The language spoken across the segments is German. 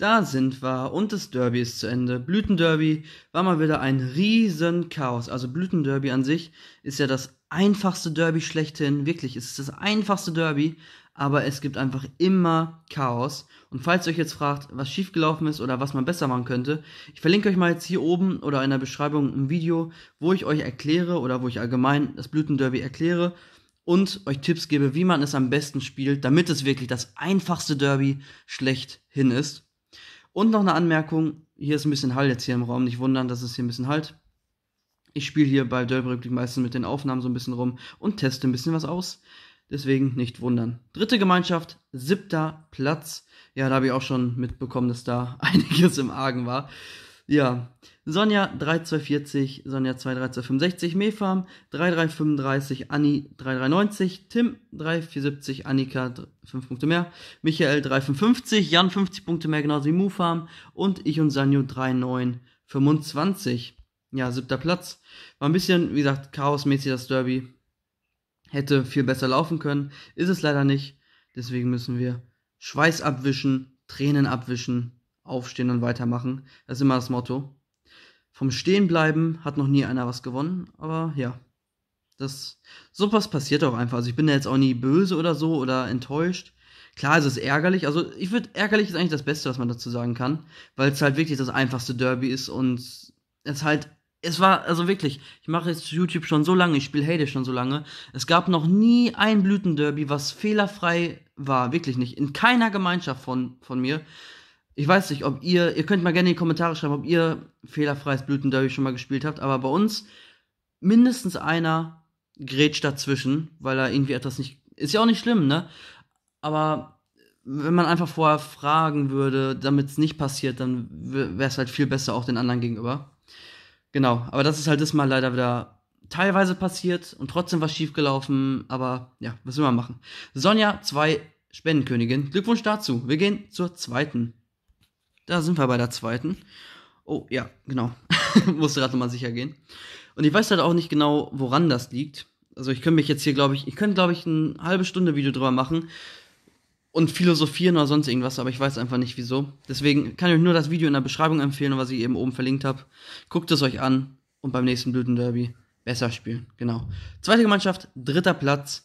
Da sind wir und das Derby ist zu Ende. Blütenderby war mal wieder ein riesen Chaos. Also Blütenderby an sich ist ja das einfachste Derby schlechthin. Wirklich, es ist das einfachste Derby, aber es gibt einfach immer Chaos. Und falls ihr euch jetzt fragt, was schiefgelaufen ist oder was man besser machen könnte, ich verlinke euch mal jetzt hier oben oder in der Beschreibung ein Video, wo ich euch erkläre oder wo ich allgemein das Blütenderby erkläre und euch Tipps gebe, wie man es am besten spielt, damit es wirklich das einfachste Derby schlechthin ist. Und noch eine Anmerkung: Hier ist ein bisschen Hall jetzt hier im Raum. Nicht wundern, dass es hier ein bisschen halt. Ich spiele hier bei Derby Republic meistens mit den Aufnahmen so ein bisschen rum und teste ein bisschen was aus. Deswegen nicht wundern. Dritte Gemeinschaft, siebter Platz. Ja, da habe ich auch schon mitbekommen, dass da einiges im Argen war. Ja, Sonja 3240, Sonja 23265, Mefarm 3335, Anni 3390, Tim 3470, Annika 5 Punkte mehr, Michael 355, Jan 50 Punkte mehr, genauso wie Mufarm und ich und Sanjo 3925. Ja, siebter Platz. War ein bisschen, wie gesagt, chaosmäßig das Derby. Hätte viel besser laufen können, ist es leider nicht. Deswegen müssen wir Schweiß abwischen, Tränen abwischen aufstehen und weitermachen. Das ist immer das Motto. Vom Stehenbleiben hat noch nie einer was gewonnen, aber ja. Das, sowas passiert auch einfach. Also ich bin da jetzt auch nie böse oder so oder enttäuscht. Klar, es ist ärgerlich. Also ich würde, ärgerlich ist eigentlich das Beste, was man dazu sagen kann, weil es halt wirklich das einfachste Derby ist und es halt, es war, also wirklich, ich mache jetzt YouTube schon so lange, ich spiele Hades schon so lange. Es gab noch nie ein Blütenderby, was fehlerfrei war. Wirklich nicht. In keiner Gemeinschaft von, von mir ich weiß nicht, ob ihr, ihr könnt mal gerne in die Kommentare schreiben, ob ihr fehlerfreies Blütenderby schon mal gespielt habt, aber bei uns mindestens einer grätscht dazwischen, weil er irgendwie etwas nicht, ist ja auch nicht schlimm, ne? Aber wenn man einfach vorher fragen würde, damit es nicht passiert, dann wäre es halt viel besser auch den anderen gegenüber. Genau, aber das ist halt das Mal leider wieder teilweise passiert und trotzdem was schiefgelaufen, aber ja, was will man machen? Sonja zwei Spendenkönigin, Glückwunsch dazu. Wir gehen zur zweiten. Da sind wir bei der zweiten. Oh, ja, genau. Musste gerade nochmal sicher gehen. Und ich weiß halt auch nicht genau, woran das liegt. Also ich könnte mich jetzt hier, glaube ich, ich könnte, glaube ich, eine halbe Stunde Video drüber machen und philosophieren oder sonst irgendwas, aber ich weiß einfach nicht wieso. Deswegen kann ich euch nur das Video in der Beschreibung empfehlen, was ich eben oben verlinkt habe. Guckt es euch an und beim nächsten Blütenderby besser spielen. Genau. Zweite Gemeinschaft, dritter Platz.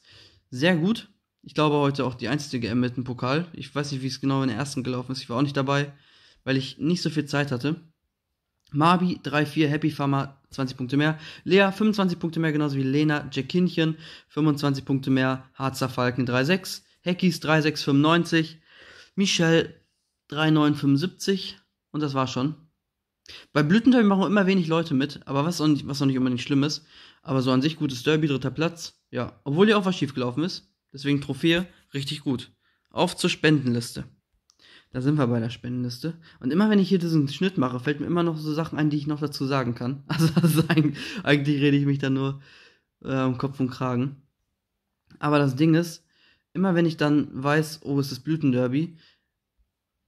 Sehr gut. Ich glaube, heute auch die einzige M mit dem Pokal. Ich weiß nicht, wie es genau in der ersten gelaufen ist. Ich war auch nicht dabei weil ich nicht so viel Zeit hatte. Mabi 3-4, Happy Farmer 20 Punkte mehr. Lea 25 Punkte mehr, genauso wie Lena, Jackinchen 25 Punkte mehr. Harzer Falken 3-6, Heckys 3-6-95, Michelle 3-9-75 und das war schon. Bei Blütenderby machen immer wenig Leute mit, aber was auch, nicht, was auch nicht unbedingt schlimm ist. Aber so an sich gutes Derby, dritter Platz. Ja, obwohl hier auch was schiefgelaufen ist. Deswegen Trophäe, richtig gut. Auf zur Spendenliste. Da sind wir bei der Spendenliste. Und immer wenn ich hier diesen Schnitt mache, fällt mir immer noch so Sachen ein, die ich noch dazu sagen kann. Also, also eigentlich, eigentlich, rede ich mich da nur äh, um Kopf und Kragen. Aber das Ding ist, immer wenn ich dann weiß, oh, es ist Blütenderby,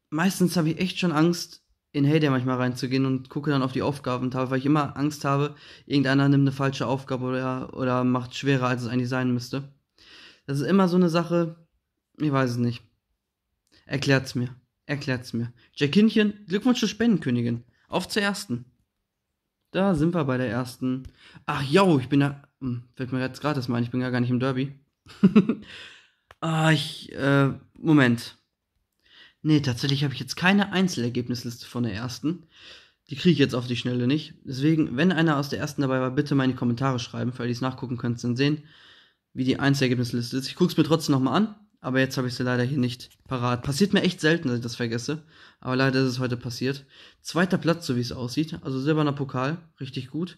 meistens habe ich echt schon Angst, in Heyday manchmal reinzugehen und gucke dann auf die Aufgabentafel, weil ich immer Angst habe, irgendeiner nimmt eine falsche Aufgabe oder, oder macht schwerer, als es eigentlich sein müsste. Das ist immer so eine Sache, ich weiß es nicht. Erklärt's mir. Erklärt's mir. Jackinchen, Glückwunsch zur Spendenkönigin. Auf zur ersten. Da sind wir bei der ersten. Ach yo, ich bin da. Hm, fällt mir jetzt gerade das mal ein, ich bin ja gar nicht im Derby. ah, ich. Äh, Moment. Nee, tatsächlich habe ich jetzt keine Einzelergebnisliste von der ersten. Die kriege ich jetzt auf die Schnelle nicht. Deswegen, wenn einer aus der ersten dabei war, bitte mal in die Kommentare schreiben. falls ihr es nachgucken könnt, dann sehen, wie die Einzelergebnisliste ist. Ich gucke es mir trotzdem nochmal an aber jetzt habe ich sie leider hier nicht parat. Passiert mir echt selten, dass ich das vergesse, aber leider ist es heute passiert. Zweiter Platz, so wie es aussieht, also silberner Pokal, richtig gut.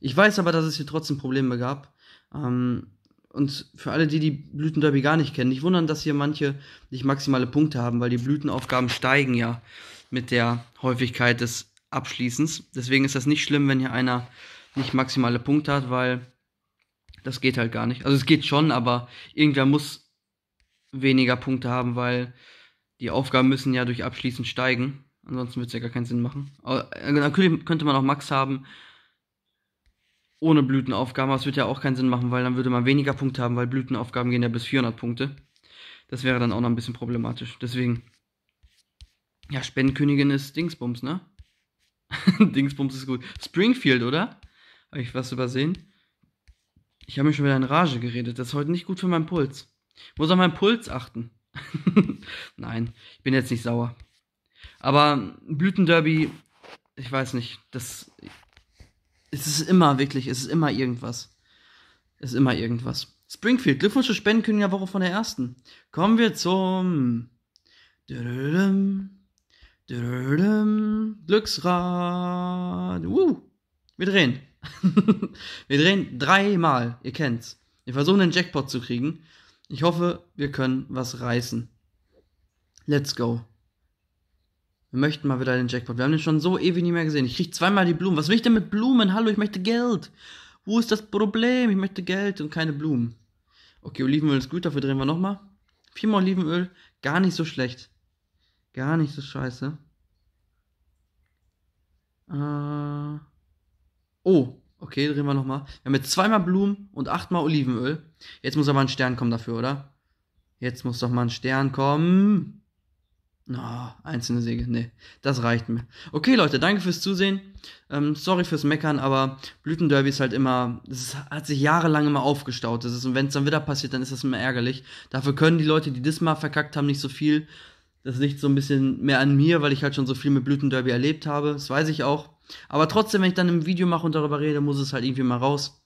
Ich weiß aber, dass es hier trotzdem Probleme gab. Ähm, und für alle, die die Blütenderby gar nicht kennen, nicht wundern, dass hier manche nicht maximale Punkte haben, weil die Blütenaufgaben steigen ja mit der Häufigkeit des Abschließens. Deswegen ist das nicht schlimm, wenn hier einer nicht maximale Punkte hat, weil das geht halt gar nicht. Also es geht schon, aber irgendwer muss weniger Punkte haben, weil die Aufgaben müssen ja durch Abschließen steigen. Ansonsten wird es ja gar keinen Sinn machen. Aber äh, genau, natürlich könnte man auch Max haben ohne Blütenaufgaben, aber es wird ja auch keinen Sinn machen, weil dann würde man weniger Punkte haben, weil Blütenaufgaben gehen ja bis 400 Punkte. Das wäre dann auch noch ein bisschen problematisch. Deswegen, ja, Spendenkönigin ist Dingsbums, ne? Dingsbums ist gut. Springfield, oder? Habe ich was übersehen? Ich habe mich schon wieder in Rage geredet. Das ist heute nicht gut für meinen Puls. Muss auf meinen Puls achten. Nein, ich bin jetzt nicht sauer. Aber Blütenderby, ich weiß nicht, das. Es ist immer, wirklich, es ist immer irgendwas. Es ist immer irgendwas. Springfield, Glückwunsch zur Woche von der ersten. Kommen wir zum. Glücksrad. Uh, wir drehen. wir drehen dreimal, ihr kennt's. Wir versuchen den Jackpot zu kriegen ich hoffe, wir können was reißen. Let's go. Wir möchten mal wieder den Jackpot. Wir haben den schon so ewig nicht mehr gesehen. Ich krieg zweimal die Blumen. Was will ich denn mit Blumen? Hallo, ich möchte Geld. Wo ist das Problem? Ich möchte Geld und keine Blumen. Okay, Olivenöl ist gut, dafür drehen wir nochmal. Viermal Olivenöl, gar nicht so schlecht. Gar nicht so scheiße. Äh, oh, Okay, drehen wir nochmal. Wir haben jetzt zweimal Blumen und achtmal Olivenöl. Jetzt muss aber ein Stern kommen dafür, oder? Jetzt muss doch mal ein Stern kommen. Na, oh, einzelne Säge. Nee, das reicht mir. Okay, Leute, danke fürs Zusehen. Ähm, sorry fürs Meckern, aber Blütenderby ist halt immer, das hat sich jahrelang immer aufgestaut. Das ist, und wenn es dann wieder passiert, dann ist das immer ärgerlich. Dafür können die Leute, die diesmal verkackt haben, nicht so viel. Das liegt so ein bisschen mehr an mir, weil ich halt schon so viel mit Blütenderby erlebt habe. Das weiß ich auch. Aber trotzdem, wenn ich dann ein Video mache und darüber rede, muss es halt irgendwie mal raus.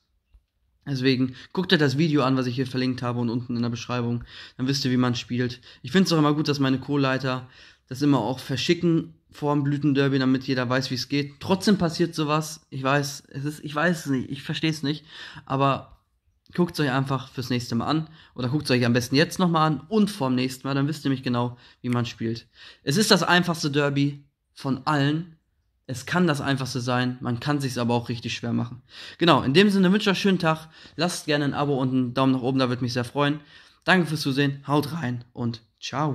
Deswegen guckt euch das Video an, was ich hier verlinkt habe und unten in der Beschreibung. Dann wisst ihr, wie man spielt. Ich finde es auch immer gut, dass meine Co-Leiter das immer auch verschicken vor dem Blütenderby, damit jeder weiß, wie es geht. Trotzdem passiert sowas. Ich weiß, es ist, ich weiß es nicht, ich verstehe es nicht. Aber guckt es euch einfach fürs nächste Mal an. Oder guckt es euch am besten jetzt nochmal an und vorm nächsten Mal. Dann wisst ihr nämlich genau, wie man spielt. Es ist das einfachste Derby von allen. Es kann das Einfachste sein, man kann sich's aber auch richtig schwer machen. Genau, in dem Sinne wünsche ich euch einen schönen Tag. Lasst gerne ein Abo und einen Daumen nach oben, da würde mich sehr freuen. Danke fürs Zusehen, haut rein und ciao.